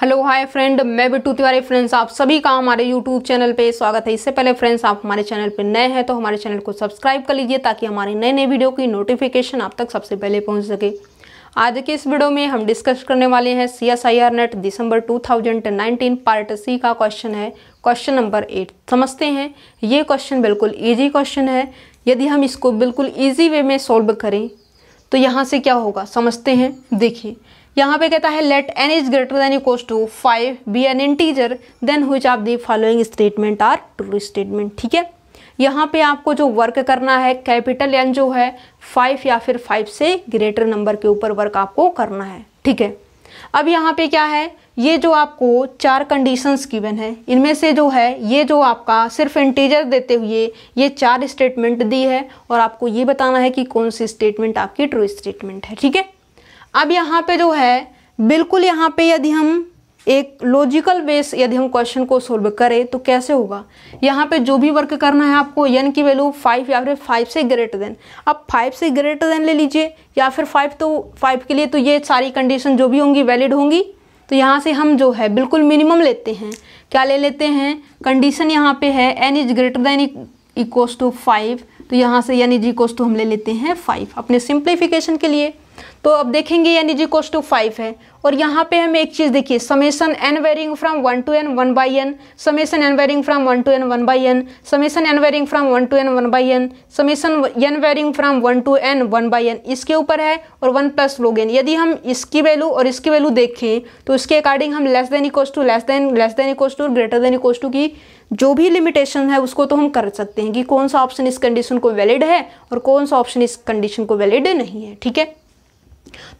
Hello hi friend मैं Bittu Tiwari friends आप सभी का हमारे यूट्यूब चैनल पे स्वागत है इससे पहले फ्रेंड्स आप हमारे चैनल पे नए हैं तो हमारे चैनल को सब्सक्राइब कर लीजिए ताकि हमारे नए नए वीडियो की नोटिफिकेशन आप तक सबसे पहले पहुंच सके आज के इस वीडियो में हम डिस्कस करने वाले हैं C S I R NET दिसंबर two thousand nineteen part C का क्वेश्चन है क्वेश्चन नंबर एट समझते हैं ये क्वेश्चन बिल्कुल ईजी क्वेश्चन है यदि हम इसको बिल्कुल ईजी वे में सॉल्व करें तो यहाँ से क्या होगा समझते हैं देखिए यहाँ पे कहता है let n is greater than equal to five be n integer then which of the following statement are true statement ठीक है यहाँ पे आपको जो वर्क करना है कैपिटल एन जो है फाइव या फिर फाइव से ग्रेटर नंबर के ऊपर वर्क आपको करना है ठीक है अब यहाँ पे क्या है ये जो आपको चार कंडीशंस गिवन है इनमें से जो है ये जो आपका सिर्फ इंटीजर देते हुए ये चार स्टेटमेंट दी है और आपको ये बताना है कि कौन सी स्टेटमेंट आपकी ट्रू स्टेटमेंट है ठीक है अब यहाँ पे जो है बिल्कुल यहाँ पे यदि हम एक लॉजिकल बेस यदि हम क्वेश्चन को सोल्व करें तो कैसे होगा यहाँ पे जो भी वर्क करना है आपको यन की वैल्यू फाइव या फिर फाइव से ग्रेटर देन अब फाइव से ग्रेटर देन ले लीजिए या फिर फाइव तो फाइव के लिए तो ये सारी कंडीशन जो भी होंगी वैलिड होंगी तो यहाँ से हम जो है बिल्कुल मिनिमम लेते हैं क्या ले लेते हैं कंडीशन यहाँ पे है n is greater than equal to five तो यहाँ से एन इज इक्व टू हम ले लेते हैं फाइव अपने सिंप्लीफिकेशन के लिए तो अब देखेंगे n is equal to five है और यहाँ पे हम एक चीज़ देखिए summation n varying from one to n one by n summation n varying from one to n one by n summation n varying from one to n one by n summation n varying from one to n one by n इसके ऊपर है और one plus लोग N यदि हम इसकी value और इसकी वैल्यू देखें तो इसके अकॉर्डिंग हम less than equal to less than less than equal to greater than equal to की जो भी लिमिटेशन है उसको तो हम कर सकते हैं कि कौन सा ऑप्शन इस कंडीशन को वैलिड है और कौन सा ऑप्शन इस कंडीशन को वैलिड नहीं है ठीक है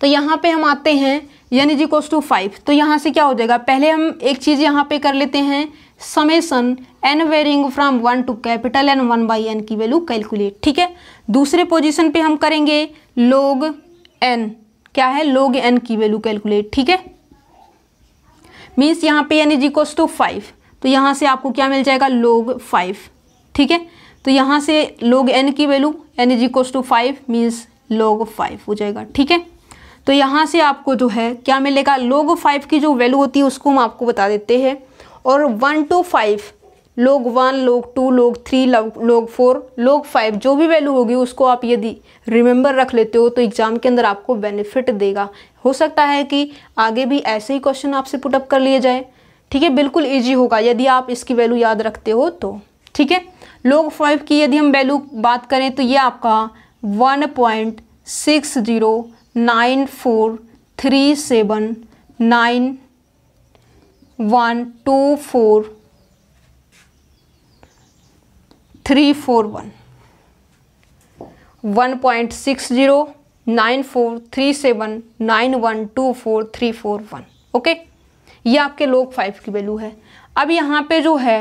तो यहाँ पे हम आते हैं n is equal to five तो यहाँ से क्या हो जाएगा पहले हम एक चीज़ यहाँ पे कर लेते हैं summation n varying from one to capital n one by n की वैल्यू कैलकुलेट ठीक है दूसरे पोजिशन पे हम करेंगे लोग एन क्या है लोग एन की वैल्यू कैलकुलेट ठीक है मीन्स यहाँ पे n is equal to five तो यहाँ से आपको क्या मिल जाएगा लोग फाइव ठीक है तो यहाँ से लोग एन की value n is equal to five means log five हो जाएगा ठीक है तो यहाँ से आपको जो है क्या मिलेगा लोग फाइव की जो वैल्यू होती है उसको हम आपको बता देते हैं और one to five log one log two log three log four log five जो भी वैल्यू होगी उसको आप यदि रिमेंबर रख लेते हो तो एग्ज़ाम के अंदर आपको बेनिफिट देगा हो सकता है कि आगे भी ऐसे ही क्वेश्चन आपसे पुटअप कर लिए जाए ठीक है बिल्कुल ईजी होगा यदि आप इसकी वैल्यू याद रखते हो तो ठीक है लोग फाइव की यदि हम वैल्यू बात करें तो ये आपका one point six zero nine four three seven nine one two four three four one one point six zero nine four three seven nine one two four three four one okay ये आपके लोग five की value है अब यहाँ पे जो है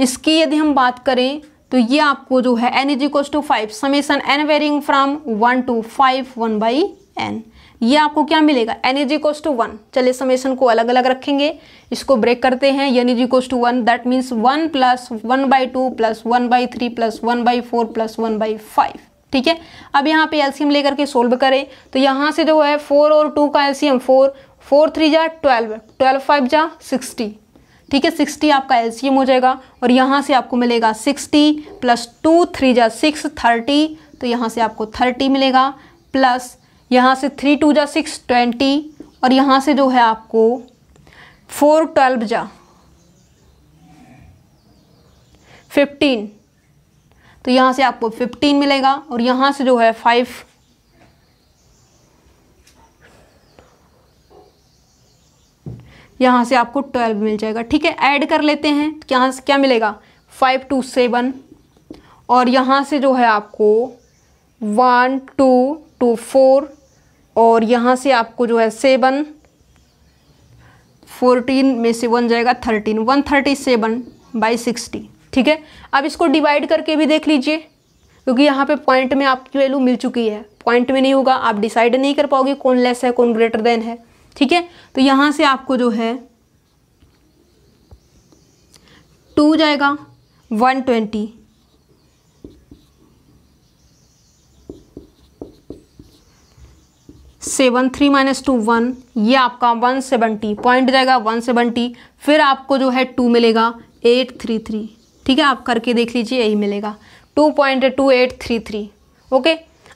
इसकी यदि हम बात करें तो ये आपको जो है n is equals to five summation n varying from one to five one by n ये आपको क्या मिलेगा n is equals to one चलिए समेसन को अलग अलग रखेंगे इसको ब्रेक करते हैं n is equals to one that means one plus one by two plus one by three plus one by four plus one by five ठीक है अब यहाँ पे एलसीएम लेकर के सोल्व करें तो यहाँ से जो है फोर और टू का एलसीएम फोर फोर थ्री जा ट्वेल्व ट्वेल्व फाइव जा सिक्सटी ठीक है सिक्सटी आपका एलसीएम हो जाएगा और यहाँ से आपको मिलेगा सिक्सटी प्लस टू थ्री जा सिक्स थर्टी तो यहाँ से आपको थर्टी मिलेगा प्लस यहाँ से थ्री टू जा सिक्स ट्वेंटी और यहाँ से जो है आपको फोर ट्वेल्व जा फिफ्टीन तो यहाँ से आपको फिफ्टीन मिलेगा और यहाँ से जो है फाइव यहाँ से आपको ट्वेल्व मिल जाएगा ठीक है ऐड कर लेते हैं यहाँ से क्या मिलेगा फाइव टू सेवन और यहाँ से जो है आपको वन टू टू फोर और यहाँ से आपको जो है सेवन फोरटीन में से वन जाएगा thirteen one thirty seven by sixty ठीक है अब इसको डिवाइड करके भी देख लीजिए क्योंकि यहाँ पे पॉइंट में आपकी वैल्यू मिल चुकी है पॉइंट में नहीं होगा आप डिसाइड नहीं कर पाओगे कौन लेस है कौन ग्रेटर देन है ठीक है तो यहां से आपको जो है टू जाएगा one twenty seven three minus two one ये आपका वन सेवेंटी पॉइंट जाएगा वन सेवेंटी फिर आपको जो है टू मिलेगा एट थ्री थ्री ठीक है आप करके देख लीजिए यही मिलेगा two point two eight three three okay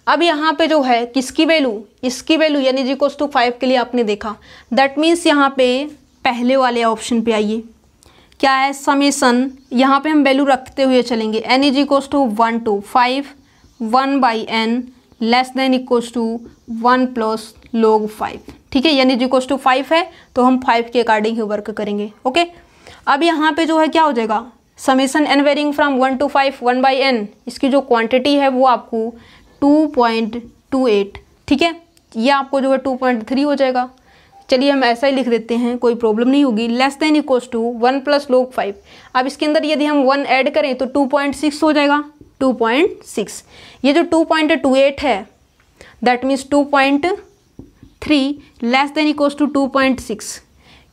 अब यहाँ पे जो है किसकी वैल्यू इसकी वैल्यू यानी जी कोस टू फाइव के लिए आपने देखा दैट मीन्स यहाँ पे पहले वाले ऑप्शन पे आइए क्या है समेसन यहाँ पे हम वैल्यू रखते हुए चलेंगे n is equal to one to five one by n less than equal to one plus log five ठीक है यानी कोस टू फाइव है तो हम फाइव के अकॉर्डिंग ही वर्क करेंगे ओके अब यहाँ पे जो है क्या हो जाएगा summation n varying from one to five one by n इसकी जो क्वांटिटी है वो आपको टू पॉइंट टू एट ठीक है ये आपको जो है टू पॉइंट थ्री हो जाएगा चलिए हम ऐसा ही लिख देते हैं कोई प्रॉब्लम नहीं होगी less than equals to one plus log five अब इसके अंदर यदि हम वन ऐड करें तो टू पॉइंट सिक्स हो जाएगा टू पॉइंट सिक्स ये जो टू पॉइंट टू एट है that means two point three less than equals to two point six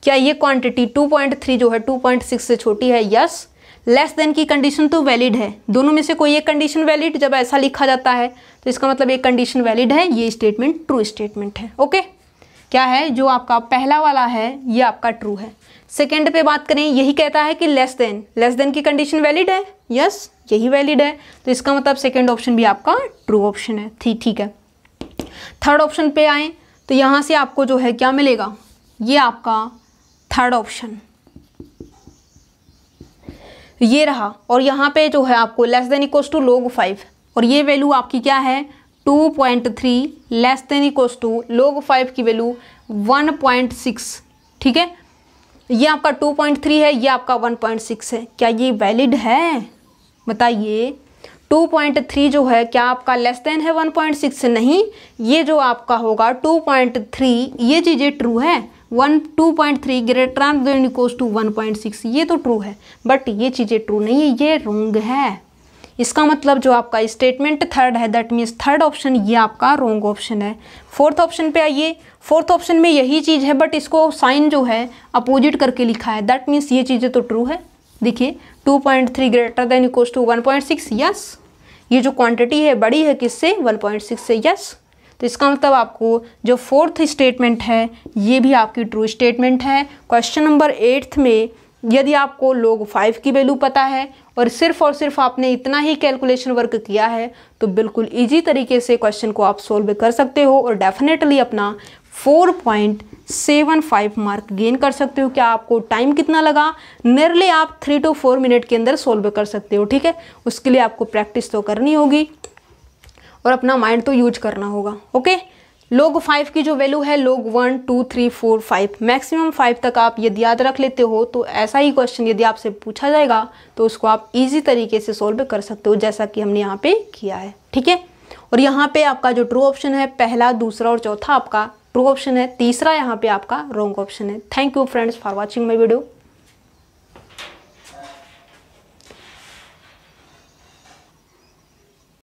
क्या ये क्वांटिटी टू पॉइंट थ्री जो है टू पॉइंट सिक्स से छोटी है यस yes. लेस देन की कंडीशन तो वैलिड है दोनों में से कोई एक कंडीशन वैलिड जब ऐसा लिखा जाता है तो इसका मतलब एक कंडीशन वैलिड है ये स्टेटमेंट ट्रू स्टेटमेंट है ओके क्या है जो आपका पहला वाला है ये आपका ट्रू है सेकेंड पे बात करें यही कहता है कि लेस देन लेस देन की कंडीशन वैलिड है यस yes, यही वैलिड है तो इसका मतलब सेकेंड ऑप्शन भी आपका ट्रू ऑप्शन है ठीक थी, है थर्ड ऑप्शन पे आए तो यहाँ से आपको जो है क्या मिलेगा ये आपका थर्ड ऑप्शन ये रहा और यहाँ पे जो है आपको less than equal to log five और ये वैल्यू आपकी क्या है two point three less than equal to log five की वैल्यू वन पॉइंट सिक्स ठीक है ये आपका टू पॉइंट थ्री है ये आपका वन पॉइंट सिक्स है क्या ये वैलिड है बताइए टू पॉइंट थ्री जो है क्या आपका लेस देन है वन पॉइंट सिक्स नहीं ये जो आपका होगा टू पॉइंट थ्री ये चीज़ें ट्रू है one two point three greater than equals to one point six ये तो ट्रू है बट ये चीज़ें ट्रू नहीं है ये रोंग है इसका मतलब जो आपका स्टेटमेंट थर्ड है दैट मीन्स थर्ड ऑप्शन ये आपका रोंग ऑप्शन है फोर्थ ऑप्शन पे आइए फोर्थ ऑप्शन में यही चीज़ है बट इसको साइन जो है अपोजिट करके लिखा है दैट मीन्स ये चीज़ें तो ट्रू है देखिए two point three greater than equals to one point six yes ये जो क्वांटिटी है बड़ी है किससे वन पॉइंट सिक्स से यस yes. तो इसका मतलब आपको जो फोर्थ स्टेटमेंट है ये भी आपकी ट्रू स्टेटमेंट है क्वेश्चन नंबर एट्थ में यदि आपको लोग फाइव की वैल्यू पता है और सिर्फ और सिर्फ आपने इतना ही कैलकुलेशन वर्क किया है तो बिल्कुल इजी तरीके से क्वेश्चन को आप सोल्व कर सकते हो और डेफिनेटली अपना 4.75 मार्क गेन कर सकते हो क्या आपको टाइम कितना लगा नियरली आप थ्री टू फोर मिनट के अंदर सोल्व कर सकते हो ठीक है उसके लिए आपको प्रैक्टिस तो करनी होगी और अपना माइंड तो यूज करना होगा ओके लोग फाइव की जो वैल्यू है log one two three four five maximum five तक आप यदि याद रख लेते हो तो ऐसा ही क्वेश्चन यदि आपसे पूछा जाएगा तो उसको आप इजी तरीके से सॉल्व कर सकते हो जैसा कि हमने यहाँ पे किया है ठीक है और यहाँ पे आपका जो ट्रू ऑप्शन है पहला दूसरा और चौथा आपका ट्रू ऑप्शन है तीसरा यहाँ पे आपका रॉन्ग ऑप्शन है thank you friends for watching my video